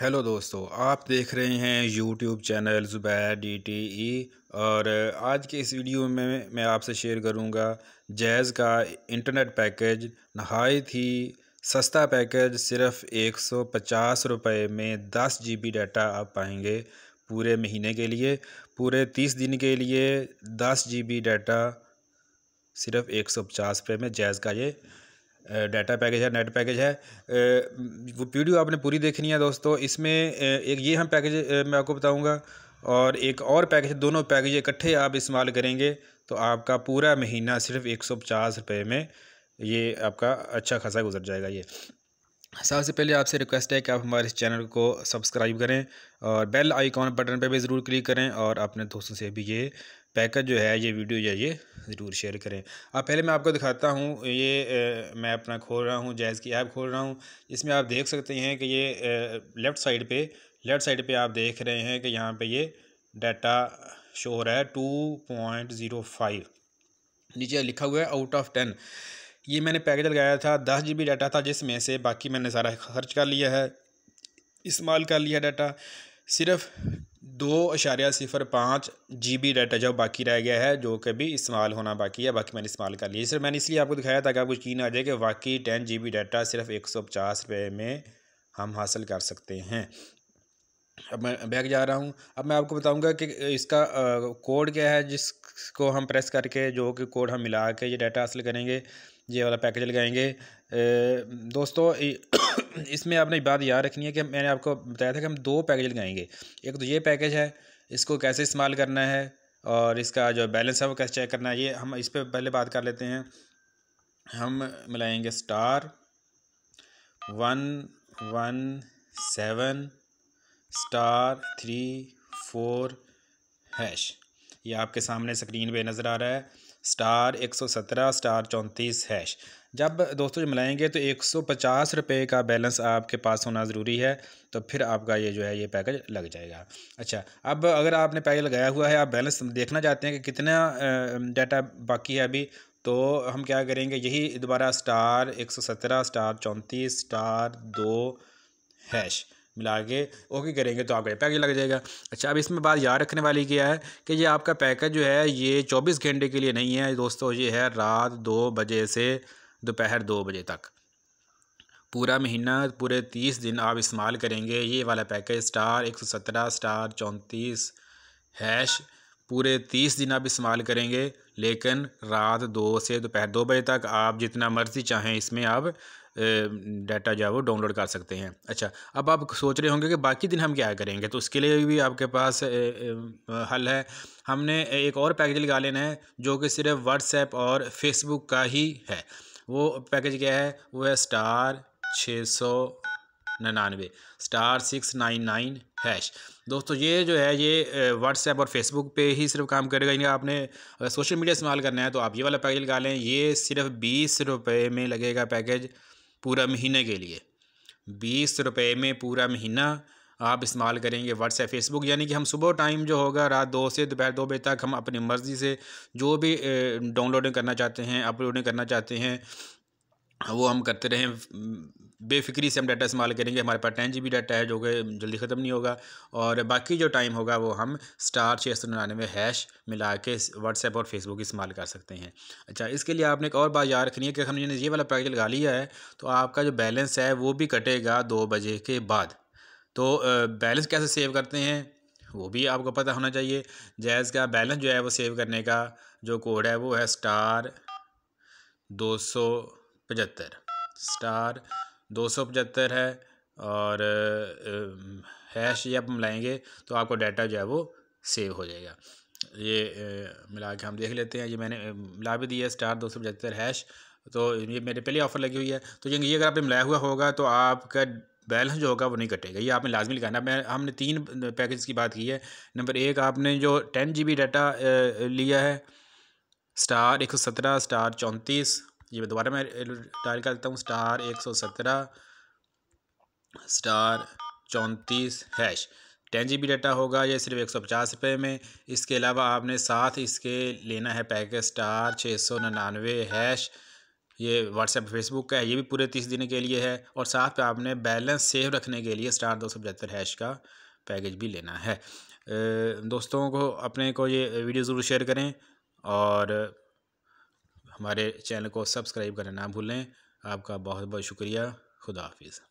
hello दोस्तों आप देख रहे हैं YouTube channel Zubair D T E और आज के इस वीडियो में मैं आपसे शेयर करूंगा जैज़ का इंटरनेट पैकेज नहायत ही सस्ता पैकेज सिर्फ एक सौ पचास रुपये में दस जी बी डाटा आप पाएंगे पूरे महीने के लिए पूरे तीस दिन के लिए दस जी बी डाटा सिर्फ एक सौ पचास रुपये में जैज़ का ये डाटा पैकेज है नेट पैकेज है वो वीडियो आपने पूरी देखनी है दोस्तों इसमें एक ये हम पैकेज मैं आपको बताऊँगा और एक और पैकेज दोनों पैकेज इकट्ठे आप इस्तेमाल करेंगे तो आपका पूरा महीना सिर्फ एक सौ पचास रुपये में ये आपका अच्छा खासा गुजर जाएगा ये सबसे पहले आपसे रिक्वेस्ट है कि आप हमारे इस चैनल को सब्सक्राइब करें और बेल आइकॉन बटन पर भी ज़रूर क्लिक करें और अपने दोस्तों से भी ये पैकेज जो है ये वीडियो जो है ये ज़रूर शेयर करें अब पहले मैं आपको दिखाता हूँ ये ए, मैं अपना खोल रहा हूँ जैज़ की ऐप खोल रहा हूँ इसमें आप देख सकते हैं कि ये लेफ़्ट साइड पे लेफ़्ट साइड पे आप देख रहे हैं कि यहाँ पे ये डाटा शोर है टू पॉइंट ज़ीरो फाइव नीचे लिखा हुआ है आउट ऑफ टेन ये मैंने पैकेज लगाया था दस जी बी डाटा था जिसमें से बाकी मैंने सारा खर्च कर लिया है इस्तेमाल कर लिया डाटा सिर्फ दो अशारिया सिफर पाँच जी बी डाटा जो बाकी रह गया है जो कि भी इस्तेमाल होना बाकी है बाकी मैंने इस्तेमाल कर लिया सिर्फ मैंने इसलिए आपको दिखाया था कि आपको यकीन आ जाए कि वाकई टेन जी बी डाटा सिर्फ एक सौ पचास रुपये में हम हासिल कर सकते हैं अब मैं बैग जा रहा हूँ अब मैं आपको बताऊँगा कि इसका कोड क्या है जिसको हम प्रेस करके जो कि कोड हम मिला के ये डाटा हासिल करेंगे ये वाला पैकेज लगाएंगे दोस्तों इसमें आपने बात याद रखनी है कि मैंने आपको बताया था कि हम दो पैकेज लगाएंगे एक तो ये पैकेज है इसको कैसे इस्तेमाल करना है और इसका जो बैलेंस है वो कैसे चेक करना है ये हम इस पर पहले बात कर लेते हैं हम मिलाएंगे star one one seven star three four hash ये आपके सामने स्क्रीन पे नज़र आ रहा है स्टार एक सौ सत्रह स्टार चौंतीस हैश जब दोस्तों जब मिलाएंगे तो एक सौ पचास रुपये का बैलेंस आपके पास होना ज़रूरी है तो फिर आपका ये जो है ये पैकेज लग जाएगा अच्छा अब अगर आपने पैकेज लगाया हुआ है आप बैलेंस देखना चाहते हैं कि कितना डाटा बाकी है अभी तो हम क्या करेंगे यही दोबारा स्टार एक सौ सत्रह स्टार चौंतीस स्टार दो हैश मिला के ओके करेंगे तो आपका पैकेज लग जाएगा अच्छा अब इसमें बात याद रखने वाली क्या है कि ये आपका पैकेज जो है ये चौबीस घंटे के लिए नहीं है दोस्तों ये है रात दो बजे से दोपहर दो बजे तक पूरा महीना पूरे तीस दिन आप इस्तेमाल करेंगे ये वाला पैकेज स्टार एक सौ सत्रह स्टार चौंतीस हैश पूरे तीस दिन आप इस्तेमाल करेंगे लेकिन रात दो से दोपहर दो बजे तक आप जितना मर्ज़ी चाहें इसमें आप डाटा जो है वो डाउनलोड कर सकते हैं अच्छा अब आप सोच रहे होंगे कि बाकी दिन हम क्या करेंगे तो उसके लिए भी आपके पास हल है हमने एक और पैकेज लगा लेना है जो कि सिर्फ व्हाट्सएप और फेसबुक का ही है वो पैकेज क्या है वो है स्टार छः सौ निन्यानवे star six nine nine hash दोस्तों ये जो है ये व्हाट्सएप और फेसबुक पे ही सिर्फ काम करेगा इनका आपने सोशल मीडिया इस्तेमाल करना है तो आप ये वाला पैकेज लगा लें ये सिर्फ बीस रुपये में लगेगा पैकेज पूरा महीने के लिए बीस रुपये में पूरा महीना आप इस्तेमाल करेंगे व्हाट्सएप फेसबुक यानी कि हम सुबह टाइम जो होगा रात दो से दोपहर दो बजे तक हम अपनी मर्ज़ी से जो भी डाउनलोडिंग करना चाहते हैं अपलोडिंग करना चाहते हैं हाँ, वो हम करते रहें हम्म, बेफिक्री से हम डाटा इस्तेमाल करेंगे हमारे पास टेन जी बी डाटा है जो कि जल्दी ख़त्म नहीं होगा और बाकी जो टाइम होगा वो हम स्टार छः सौ निन्यानवे हैश मिला के व्हाट्सएप और फेसबुक इस्तेमाल कर सकते हैं अच्छा इसके लिए आपने एक और बात याद रखनी है कि हमने ये वाला पैकेज लगा लिया है तो आपका जो बैलेंस है वो भी कटेगा दो बजे के बाद तो बैलेंस कैसे सेव करते हैं वो भी आपको पता होना चाहिए जैज़ का बैलेंस जो है वो सेव करने का जो कोड है वो है स्टार दो सौ पचहत्तर स्टार दो सौ पचहत्तर है और हैश जब आप मिलाएंगे तो आपको डाटा जो है वो सेव हो जाएगा ये मिला के हम देख लेते हैं ये मैंने मिला भी दिया स्टार दो सौ पचहत्तर हैश तो ये मेरे पहले ऑफ़र लगी हुई है तो ये अगर आपने मिलाया हुआ होगा तो आपका बैलेंस जो होगा वो नहीं कटेगा ये आपने लाजमी लिखाना मैं हमने तीन पैकेज की बात की है नंबर एक आपने जो टेन जी बी डाटा लिया है स्टार एक सौ सत्रह स्टार चौंतीस ये दोबारा मैं डायल करता हूँ स्टार एक सौ सत्रह स्टार चौंतीस hash ten G B data होगा ये सिर्फ एक सौ पचास रुपये में इसके अलावा आपने साथ इसके लेना है पैकेज स्टार छः सौ निन्यानवे हैश ये व्हाट्सएप फेसबुक का है ये भी पूरे तीस दिन के लिए है और साथ पे आपने बैलेंस सेव रखने के लिए स्टार दो सौ पचहत्तर हैश का पैकेज भी लेना है दोस्तों को अपने को ये वीडियो ज़रूर शेयर करें और हमारे चैनल को सब्सक्राइब करना ना भूलें आपका बहुत बहुत शुक्रिया खुदा हाफिज़